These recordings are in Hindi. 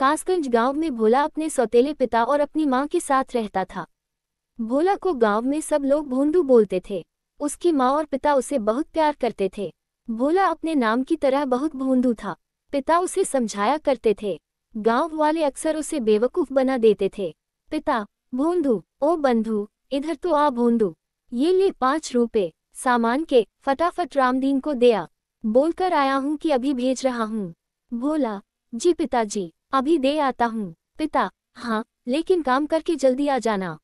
कासगंज गांव में भोला अपने सौतेले पिता और अपनी माँ के साथ रहता था भोला को गांव में सब लोग भोंदू बोलते थे उसकी माँ और पिता उसे बहुत प्यार करते थे भोला अपने नाम की तरह बहुत भोंदू था पिता उसे समझाया करते थे गांव वाले अक्सर उसे बेवकूफ बना देते थे पिता भोंदू ओ बंधु इधर तो आ भोंदू ये ले पांच रूपये सामान के फटाफट रामदीन को दिया बोलकर आया हूँ कि अभी भेज रहा हूँ भोला जी पिताजी अभी दे आता हूँ पिता हाँ लेकिन काम करके जल्दी आ जाना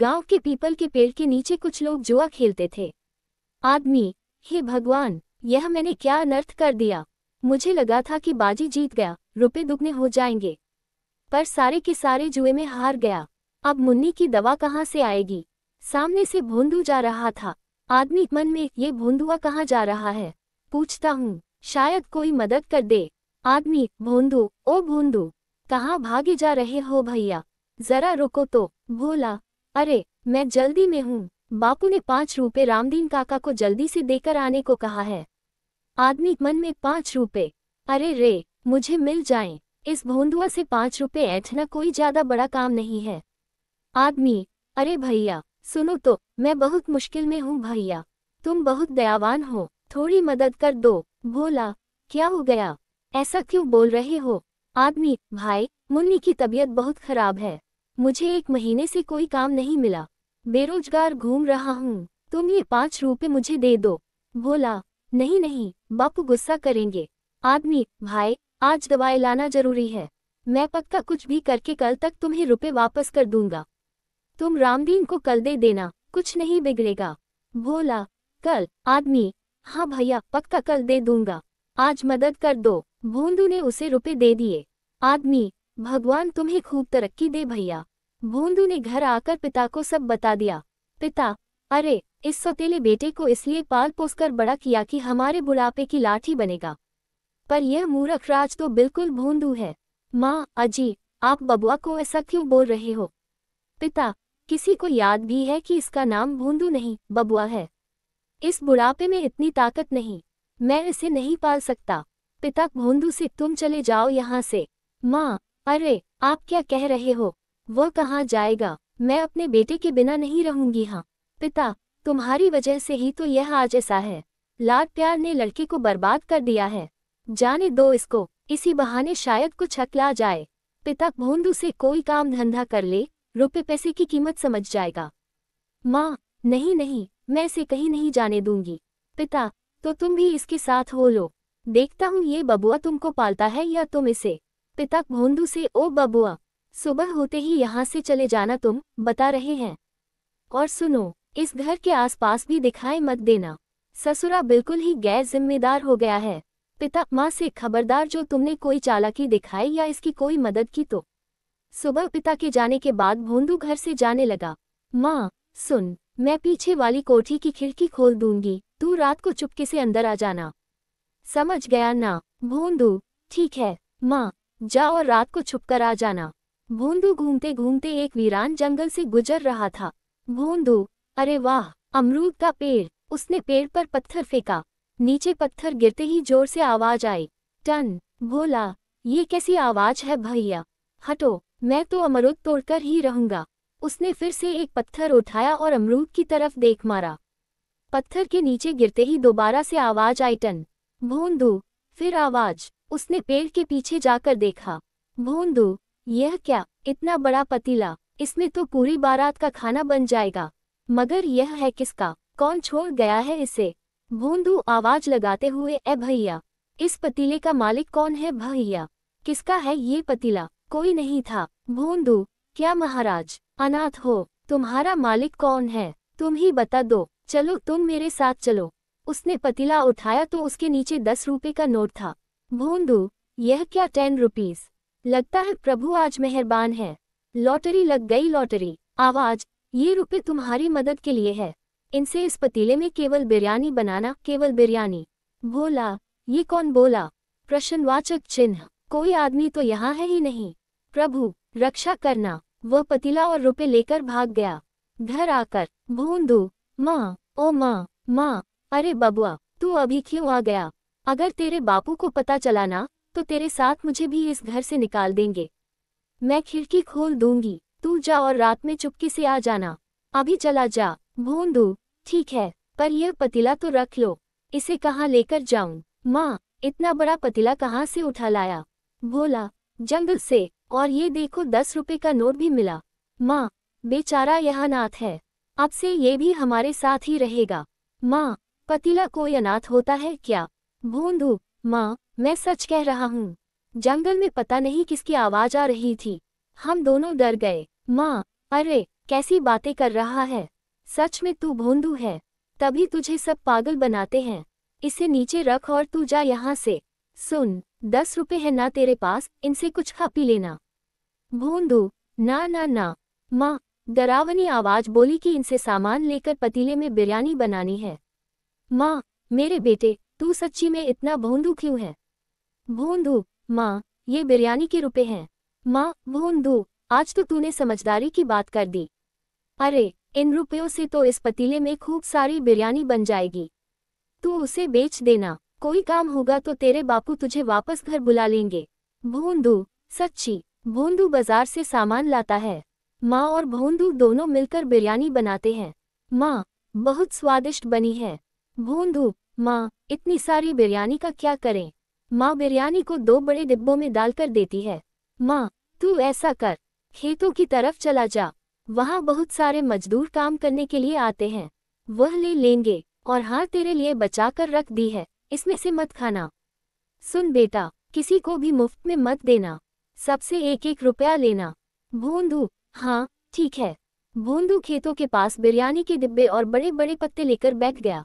गांव के पीपल के पेड़ के नीचे कुछ लोग जुआ खेलते थे आदमी हे भगवान यह मैंने क्या अनर्थ कर दिया मुझे लगा था कि बाजी जीत गया रुपए दुगने हो जाएंगे पर सारे के सारे जुए में हार गया अब मुन्नी की दवा कहाँ से आएगी सामने से भोंदू जा रहा था आदमी मन में ये भोंदुआ कहाँ जा रहा है पूछता हूँ शायद कोई मदद कर दे आदमी भोंदू ओ भोंदू कहाँ भागे जा रहे हो भैया जरा रुको तो भोला अरे मैं जल्दी में हूँ बापू ने पाँच रुपए रामदीन काका को जल्दी से देकर आने को कहा है आदमी मन में पांच रुपए अरे रे मुझे मिल जाए इस भोंदुआ से पाँच रुपए ऐठना कोई ज्यादा बड़ा काम नहीं है आदमी अरे भैया सुनो तो मैं बहुत मुश्किल में हूँ भैया तुम बहुत दयावान हो थोड़ी मदद कर दो भोला क्या हो गया ऐसा क्यों बोल रहे हो आदमी भाई मुन्नी की तबीयत बहुत खराब है मुझे एक महीने से कोई काम नहीं मिला बेरोजगार घूम रहा हूँ तुम ये पाँच रुपए मुझे दे दो भोला नहीं नहीं बापू गुस्सा करेंगे आदमी भाई आज दवाई लाना जरूरी है मैं पक्का कुछ भी करके कल तक तुम्हें रुपए वापस कर दूंगा तुम रामदीन को कल दे देना कुछ नहीं बिगड़ेगा भोला कल आदमी हाँ भैया पक्का कल दे दूंगा आज मदद कर दो भूंदू ने उसे रुपए दे दिए आदमी भगवान तुम्हें खूब तरक्की दे भैया भूंदू ने घर आकर पिता को सब बता दिया पिता अरे इस सौतेले बेटे को इसलिए पाल कर बड़ा किया कि हमारे बुढ़ापे की लाठी बनेगा पर यह मूर्ख राज तो बिल्कुल भूंदू है माँ अजी आप बबुआ को ऐसा क्यों बोल रहे हो पिता किसी को याद भी है कि इसका नाम भूंदू नहीं बबुआ है इस बुढ़ापे में इतनी ताकत नहीं मैं इसे नहीं पाल सकता पिता भोंदू से तुम चले जाओ यहाँ से माँ अरे आप क्या कह रहे हो वह कहाँ जाएगा मैं अपने बेटे के बिना नहीं रहूंगी हाँ पिता तुम्हारी वजह से ही तो यह आज ऐसा है लाड प्यार ने लड़के को बर्बाद कर दिया है जाने दो इसको इसी बहाने शायद कुछ हकला जाए पिता भोंदू से कोई काम धंधा कर ले रुपए पैसे की कीमत समझ जाएगा माँ नहीं नहीं मैं इसे कहीं नहीं जाने दूंगी पिता तो तुम भी इसके साथ हो लो देखता हूँ ये बबुआ तुमको पालता है या तुम इसे पिता भोंदू से ओ बबुआ सुबह होते ही यहाँ से चले जाना तुम बता रहे हैं और सुनो इस घर के आसपास भी दिखाए मत देना ससुरा बिल्कुल ही गैर जिम्मेदार हो गया है पिता माँ से खबरदार जो तुमने कोई चालाकी दिखाई या इसकी कोई मदद की तो सुबह पिता के जाने के बाद भोंदू घर से जाने लगा माँ सुन मैं पीछे वाली कोठी की खिड़की खोल दूंगी तू रात को चुपके से अंदर आ जाना समझ गया ना भूंदू ठीक है माँ जा और रात को छुपकर आ जाना भूंदू घूमते घूमते एक वीरान जंगल से गुजर रहा था भूंदू अरे वाह अमरूद का पेड़ उसने पेड़ पर पत्थर फेंका नीचे पत्थर गिरते ही जोर से आवाज आई टन भोला ये कैसी आवाज है भैया हटो मैं तो अमरूद तोड़कर ही रहूंगा उसने फिर से एक पत्थर उठाया और अमरूद की तरफ देख मारा पत्थर के नीचे गिरते ही दोबारा से आवाज आई टन भूंदू फिर आवाज उसने पेड़ के पीछे जाकर देखा भूंदू यह क्या इतना बड़ा पतीला इसमें तो पूरी बारात का खाना बन जाएगा मगर यह है किसका कौन छोड़ गया है इसे भूंदू आवाज लगाते हुए ए भैया इस पतीले का मालिक कौन है भैया किसका है ये पतीला कोई नहीं था भूंदू क्या महाराज अनाथ हो तुम्हारा मालिक कौन है तुम ही बता दो चलो तुम मेरे साथ चलो उसने पतीला उठाया तो उसके नीचे दस रुपये का नोट था भूंदू यह क्या टेन रुपीज लगता है प्रभु आज मेहरबान है लॉटरी लग गई लॉटरी आवाज ये रुपये तुम्हारी मदद के लिए है इनसे इस पतीले में केवल बिरयानी बनाना केवल बिरयानी भोला ये कौन बोला प्रश्नवाचक चिन्ह कोई आदमी तो यहाँ है ही नहीं प्रभु रक्षा करना वह पतीला और रुपये लेकर भाग गया घर आकर भूंदू माँ ओ माँ माँ अरे बबुआ तू अभी क्यों आ गया अगर तेरे बापू को पता चला ना तो तेरे साथ मुझे भी इस घर से निकाल देंगे मैं खिड़की खोल दूंगी तू जा और रात में चुपके से आ जाना अभी चला जा भून दू ठीक है पर यह पतीला तो रख लो इसे कहाँ लेकर जाऊं माँ इतना बड़ा पतीला कहाँ से उठा लाया भोला जंगल से और ये देखो दस रुपए का नोट भी मिला माँ बेचारा यह नाथ है अब से ये भी हमारे साथ ही रहेगा माँ पतीला कोई अनाथ होता है क्या भूंदू माँ मैं सच कह रहा हूँ जंगल में पता नहीं किसकी आवाज आ रही थी हम दोनों डर गए माँ अरे कैसी बातें कर रहा है सच में तू भोंदू है तभी तुझे सब पागल बनाते हैं इसे नीचे रख और तू जा यहाँ से सुन दस रुपये है ना तेरे पास इनसे कुछ खा पी लेना भोंदू ना ना ना माँ डरावनी आवाज बोली कि इनसे सामान लेकर पतीले में बिरयानी बनानी है माँ मेरे बेटे तू सच्ची में इतना भोंदू क्यों है भोंदू माँ ये बिरयानी के रुपए हैं माँ भोंदू आज तो तूने समझदारी की बात कर दी अरे इन रुपयों से तो इस पतीले में खूब सारी बिरयानी बन जाएगी तू उसे बेच देना कोई काम होगा तो तेरे बापू तुझे वापस घर बुला लेंगे भोंदू सच्ची भोंदू बाजार से सामान लाता है माँ और भोंदू दोनों मिलकर बिरयानी बनाते हैं माँ बहुत स्वादिष्ट बनी है भूंदू माँ इतनी सारी बिरयानी का क्या करें माँ बिरयानी को दो बड़े डिब्बों में डालकर देती है माँ तू ऐसा कर खेतों की तरफ चला जा वहाँ बहुत सारे मजदूर काम करने के लिए आते हैं वह ले लेंगे और हाँ तेरे लिए बचा कर रख दी है इसमें से मत खाना सुन बेटा किसी को भी मुफ्त में मत देना सबसे एक एक रुपया लेना भूंदू हाँ ठीक है भूंदू खेतों के पास बिरयानी के डिब्बे और बड़े बड़े पत्ते लेकर बैठ गया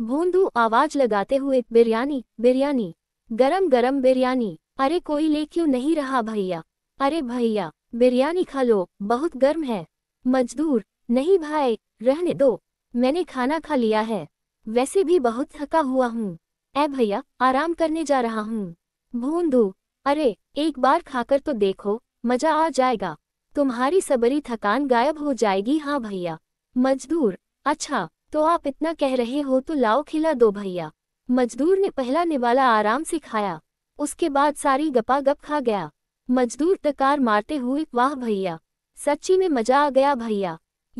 भूंदू आवाज लगाते हुए बिरयानी बिरयानी गरम गरम बिरयानी अरे कोई ले क्यों नहीं रहा भैया अरे भैया बिरयानी खा लो बहुत गर्म है मजदूर नहीं भाई रहने दो मैंने खाना खा लिया है वैसे भी बहुत थका हुआ हूँ ए भैया आराम करने जा रहा हूँ भूंदू अरे एक बार खाकर तो देखो मजा आ जाएगा तुम्हारी सबरी थकान गायब हो जाएगी हाँ भैया मजदूर अच्छा तो आप इतना कह रहे हो तो लाओ खिला दो भैया मजदूर ने पहला निवाला आराम से खाया उसके बाद सारी गपा गप खा गया मजदूर तकार मारते हुए वाह भैया सच्ची में मजा आ गया भैया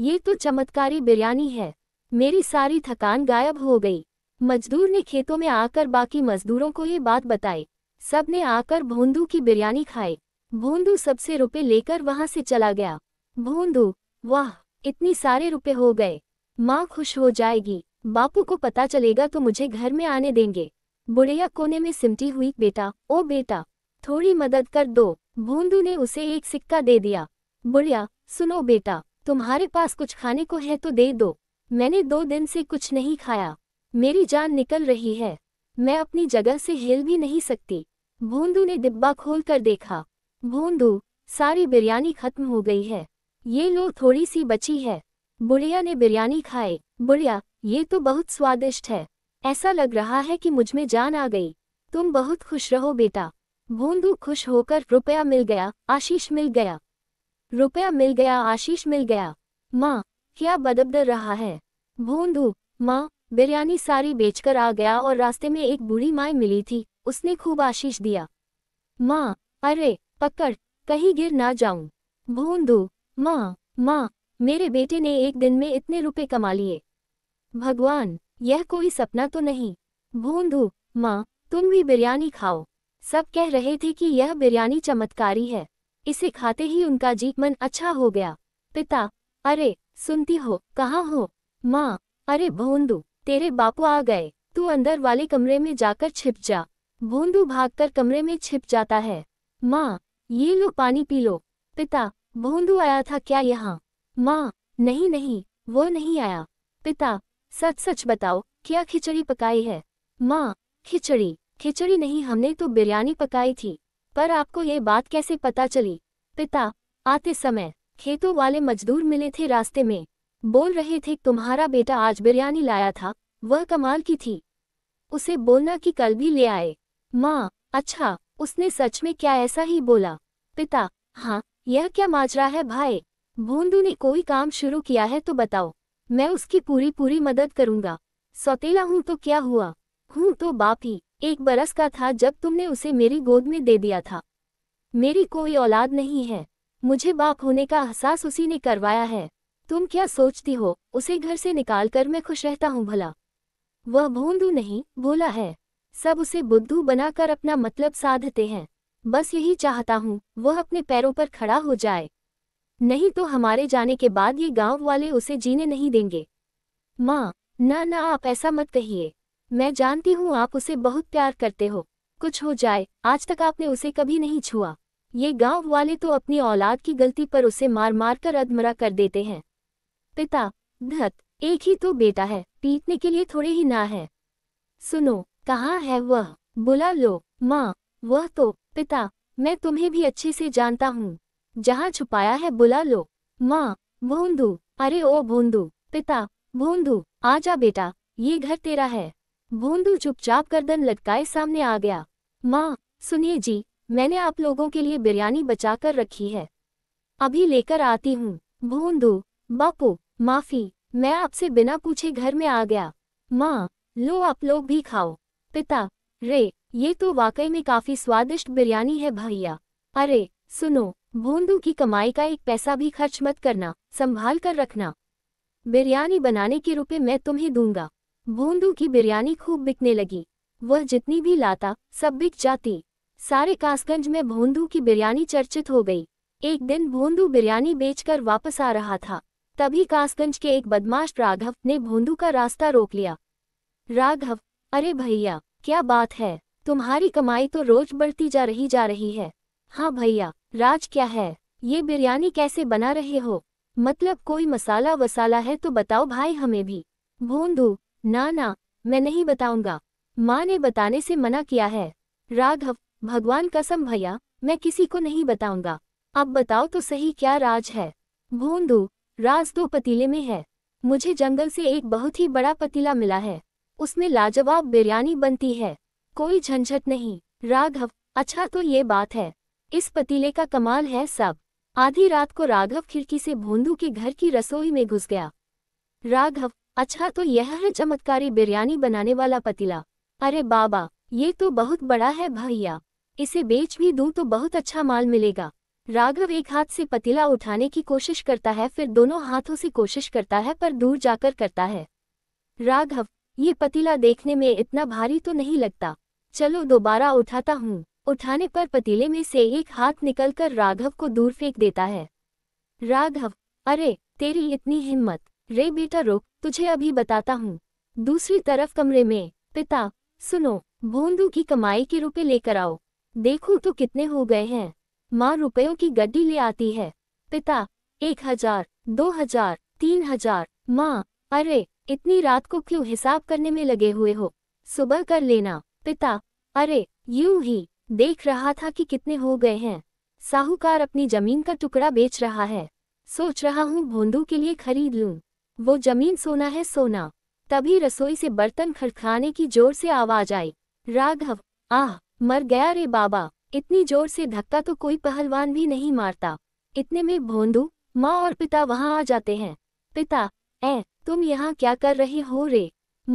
ये तो चमत्कारी बिरयानी है मेरी सारी थकान गायब हो गई मजदूर ने खेतों में आकर बाकी मजदूरों को ये बात बताई सब ने आकर भोंदू की बिरयानी खाए भोंदू सबसे रुपए लेकर वहां से चला गया भोंदू वाह इतनी सारे रुपए हो गए माँ खुश हो जाएगी बापू को पता चलेगा तो मुझे घर में आने देंगे बुढ़िया कोने में सिमटी हुई बेटा ओ बेटा थोड़ी मदद कर दो भूंदू ने उसे एक सिक्का दे दिया बुढ़िया सुनो बेटा तुम्हारे पास कुछ खाने को है तो दे दो मैंने दो दिन से कुछ नहीं खाया मेरी जान निकल रही है मैं अपनी जगह से हिल भी नहीं सकती भूंदू ने डिब्बा खोल कर देखा भूंदू सारी बिरयानी खत्म हो गई है ये लो थोड़ी सी बची है बुढ़िया ने बिरयानी खाए बुढ़िया ये तो बहुत स्वादिष्ट है ऐसा लग रहा है कि मुझ में जान आ गई तुम बहुत खुश रहो बेटा भोंदू खुश होकर रुपया मिल गया आशीष मिल गया रुपया मिल गया आशीष मिल गया माँ क्या बदबदर रहा है भोंदू माँ बिरयानी सारी बेचकर आ गया और रास्ते में एक बूढ़ी माए मिली थी उसने खूब आशीष दिया माँ अरे पकड़ कहीं गिर ना जाऊं भोंदू माँ माँ मेरे बेटे ने एक दिन में इतने रुपए कमा लिए भगवान यह कोई सपना तो नहीं भूंदू माँ तुम भी बिरयानी खाओ सब कह रहे थे कि यह बिरयानी चमत्कारी है इसे खाते ही उनका जी मन अच्छा हो गया पिता अरे सुनती हो कहाँ हो माँ अरे भूंदू तेरे बापू आ गए तू अंदर वाले कमरे में जाकर छिप जा भूंदू भागकर कमरे में छिप जाता है माँ ये लो पानी पी लो पिता भूंदू आया था क्या यहाँ माँ नहीं नहीं वो नहीं आया पिता सच सच बताओ क्या खिचड़ी पकाई है माँ खिचड़ी खिचड़ी नहीं हमने तो बिरयानी पकाई थी पर आपको ये बात कैसे पता चली पिता आते समय खेतों वाले मजदूर मिले थे रास्ते में बोल रहे थे तुम्हारा बेटा आज बिरयानी लाया था वह कमाल की थी उसे बोलना कि कल भी ले आए माँ अच्छा उसने सच में क्या ऐसा ही बोला पिता हाँ यह क्या माजरा है भाई भोंदू ने कोई काम शुरू किया है तो बताओ मैं उसकी पूरी पूरी मदद करूंगा सौतेला हूं तो क्या हुआ हूं तो बाप ही एक बरस का था जब तुमने उसे मेरी गोद में दे दिया था मेरी कोई औलाद नहीं है मुझे बाप होने का एहसास उसी ने करवाया है तुम क्या सोचती हो उसे घर से निकाल कर मैं खुश रहता हूँ भला वह भोंदू नहीं बोला है सब उसे बुद्धू बनाकर अपना मतलब साधते हैं बस यही चाहता हूँ वह अपने पैरों पर खड़ा हो जाए नहीं तो हमारे जाने के बाद ये गांव वाले उसे जीने नहीं देंगे माँ ना ना आप ऐसा मत कहिए मैं जानती हूँ आप उसे बहुत प्यार करते हो कुछ हो जाए आज तक आपने उसे कभी नहीं छुआ ये गांव वाले तो अपनी औलाद की गलती पर उसे मार मार कर अधमरा कर देते हैं पिता धत एक ही तो बेटा है पीटने के लिए थोड़े ही ना है सुनो कहाँ है वह बुला लो माँ वह तो पिता मैं तुम्हें भी अच्छे से जानता हूँ जहाँ छुपाया है बुला लो माँ भूंदू अरे ओ भूंदू पिता भूंदू आ जा बेटा ये घर तेरा है भूंदू चुपचाप गर्दन लटकाए सामने आ गया माँ सुनिए जी मैंने आप लोगों के लिए बिरयानी बचा कर रखी है अभी लेकर आती हूँ भूंदू बापू माफी मैं आपसे बिना पूछे घर में आ गया माँ लो आप लोग भी खाओ पिता रे ये तो वाकई में काफी स्वादिष्ट बिरयानी है भैया अरे सुनो बूंदू की कमाई का एक पैसा भी खर्च मत करना संभाल कर रखना बिरयानी बनाने के रुपए मैं तुम्हें दूंगा बूंदू की बिरयानी खूब बिकने लगी वह जितनी भी लाता सब बिक जाती सारे कासगंज में भोंदू की बिरयानी चर्चित हो गई एक दिन भोंदू बिरयानी बेचकर वापस आ रहा था तभी कासगंज के एक बदमाश राघव ने भोंदू का रास्ता रोक लिया राघव अरे भैया क्या बात है तुम्हारी कमाई तो रोज बढ़ती जा रही जा रही है हाँ भैया राज क्या है ये बिरयानी कैसे बना रहे हो मतलब कोई मसाला वसाला है तो बताओ भाई हमें भी भून दू ना ना मैं नहीं बताऊंगा माँ ने बताने से मना किया है राघव भगवान कसम भैया मैं किसी को नहीं बताऊंगा अब बताओ तो सही क्या राज है भून दू राज दो पतीले में है मुझे जंगल से एक बहुत ही बड़ा पतीला मिला है उसमें लाजवाब बिरयानी बनती है कोई झंझट नहीं राघव अच्छा तो ये बात है इस पतीले का कमाल है सब आधी रात को राघव खिड़की से भोंदू के घर की रसोई में घुस गया राघव अच्छा तो यह है चमत्कारी बिरयानी बनाने वाला पतीला अरे बाबा ये तो बहुत बड़ा है भैया इसे बेच भी दूं तो बहुत अच्छा माल मिलेगा राघव एक हाथ से पतीला उठाने की कोशिश करता है फिर दोनों हाथों से कोशिश करता है पर दूर जाकर करता है राघव ये पतीला देखने में इतना भारी तो नहीं लगता चलो दोबारा उठाता हूँ उठाने पर पतीले में से एक हाथ निकलकर राघव को दूर फेंक देता है राघव अरे तेरी इतनी हिम्मत रे बेटा रुक तुझे अभी बताता हूँ दूसरी तरफ कमरे में पिता सुनो भोंदू की कमाई के रुपए लेकर आओ देखो तो कितने हो गए हैं माँ रुपयों की गड्डी ले आती है पिता एक हजार दो हजार तीन हजार माँ अरे इतनी रात को क्यों हिसाब करने में लगे हुए हो सुबह कर लेना पिता अरे यूं ही देख रहा था कि कितने हो गए हैं साहूकार अपनी जमीन का टुकड़ा बेच रहा है सोच रहा हूँ भोंदू के लिए खरीद लूँ वो जमीन सोना है सोना तभी रसोई से बर्तन खड़खाने की जोर से आवाज आई राघव आह मर गया रे बाबा इतनी जोर से धक्का तो कोई पहलवान भी नहीं मारता इतने में भोंदू माँ और पिता वहाँ आ जाते हैं पिता ए तुम यहाँ क्या कर रहे हो रे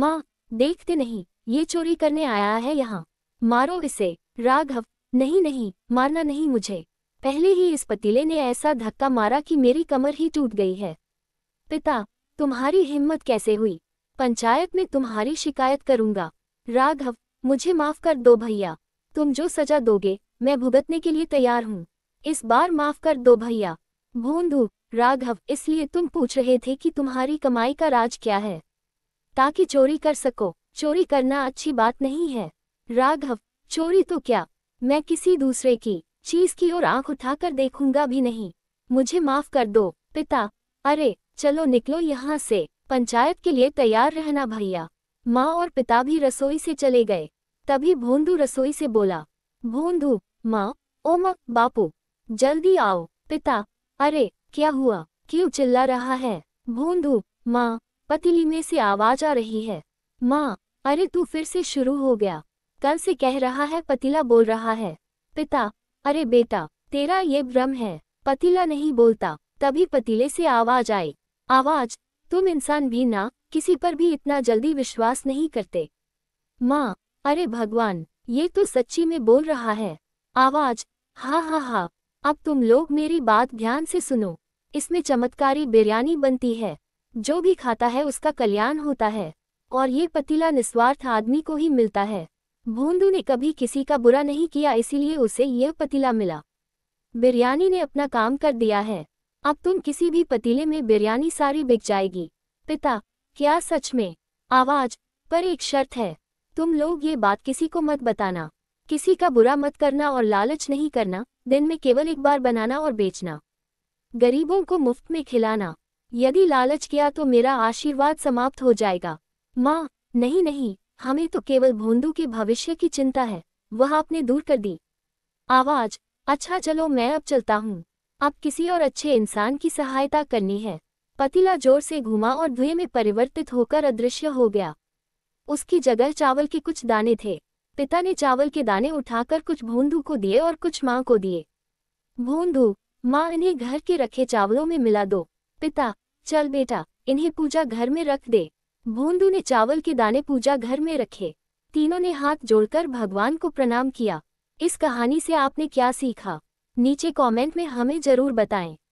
माँ देखते नहीं ये चोरी करने आया है यहाँ मारो इसे राघव नहीं नहीं मारना नहीं मुझे पहले ही इस पतीले ने ऐसा धक्का मारा कि मेरी कमर ही टूट गई है पिता तुम्हारी हिम्मत कैसे हुई पंचायत में तुम्हारी शिकायत करूंगा राघव मुझे माफ कर दो भैया तुम जो सजा दोगे मैं भुगतने के लिए तैयार हूँ इस बार माफ कर दो भैया भून दू राघव इसलिए तुम पूछ रहे थे कि तुम्हारी कमाई का राज क्या है ताकि चोरी कर सको चोरी करना अच्छी बात नहीं है राघव चोरी तो क्या मैं किसी दूसरे की चीज की ओर आंख उठाकर देखूंगा भी नहीं मुझे माफ कर दो पिता अरे चलो निकलो यहाँ से पंचायत के लिए तैयार रहना भैया माँ और पिता भी रसोई से चले गए तभी भोंदू रसोई से बोला भोंदू माँ ओम बापू जल्दी आओ पिता अरे क्या हुआ क्यों चिल्ला रहा है भोंदू माँ पतिली में से आवाज आ रही है माँ अरे तू फिर से शुरू हो गया कल से कह रहा है पतीला बोल रहा है पिता अरे बेटा तेरा ये भ्रम है पतीला नहीं बोलता तभी पतीले से आवाज आई आवाज तुम इंसान भी ना किसी पर भी इतना जल्दी विश्वास नहीं करते माँ अरे भगवान ये तो सच्ची में बोल रहा है आवाज हाँ हाँ हाँ अब तुम लोग मेरी बात ध्यान से सुनो इसमें चमत्कारी बिरयानी बनती है जो भी खाता है उसका कल्याण होता है और ये पतीला निस्वार्थ आदमी को ही मिलता है भोंदू ने कभी किसी का बुरा नहीं किया इसीलिए उसे यह पतीला मिला बिरयानी ने अपना काम कर दिया है अब तुम किसी भी पतीले में बिरयानी सारी बिक जाएगी पिता क्या सच में आवाज पर एक शर्त है तुम लोग ये बात किसी को मत बताना किसी का बुरा मत करना और लालच नहीं करना दिन में केवल एक बार बनाना और बेचना गरीबों को मुफ्त में खिलाना यदि लालच किया तो मेरा आशीर्वाद समाप्त हो जाएगा माँ नहीं नहीं हमें तो केवल भोंदू के भविष्य की चिंता है वह आपने दूर कर दी आवाज अच्छा चलो मैं अब चलता हूँ अब किसी और अच्छे इंसान की सहायता करनी है पतीला जोर से घुमा और धुएं में परिवर्तित होकर अदृश्य हो गया उसकी जगह चावल के कुछ दाने थे पिता ने चावल के दाने उठाकर कुछ भोंदू को दिए और कुछ माँ को दिए भोंदू माँ इन्हें घर के रखे चावलों में मिला दो पिता चल बेटा इन्हें पूजा घर में रख दे भूंदू ने चावल के दाने पूजा घर में रखे तीनों ने हाथ जोड़कर भगवान को प्रणाम किया इस कहानी से आपने क्या सीखा नीचे कमेंट में हमें जरूर बताएं